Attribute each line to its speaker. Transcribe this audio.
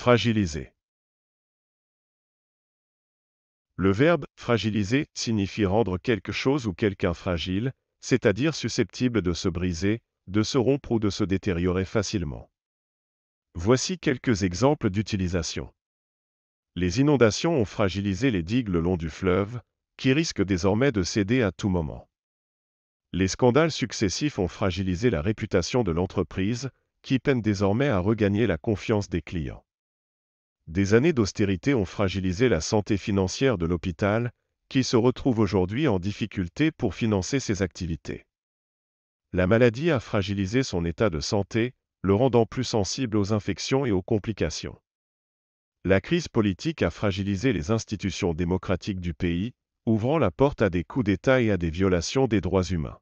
Speaker 1: Fragiliser. Le verbe fragiliser signifie rendre quelque chose ou quelqu'un fragile, c'est-à-dire susceptible de se briser, de se rompre ou de se détériorer facilement. Voici quelques exemples d'utilisation. Les inondations ont fragilisé les digues le long du fleuve, qui risquent désormais de céder à tout moment. Les scandales successifs ont fragilisé la réputation de l'entreprise, qui peine désormais à regagner la confiance des clients des années d'austérité ont fragilisé la santé financière de l'hôpital, qui se retrouve aujourd'hui en difficulté pour financer ses activités. La maladie a fragilisé son état de santé, le rendant plus sensible aux infections et aux complications. La crise politique a fragilisé les institutions démocratiques du pays, ouvrant la porte à des coups d'État et à des violations des droits humains.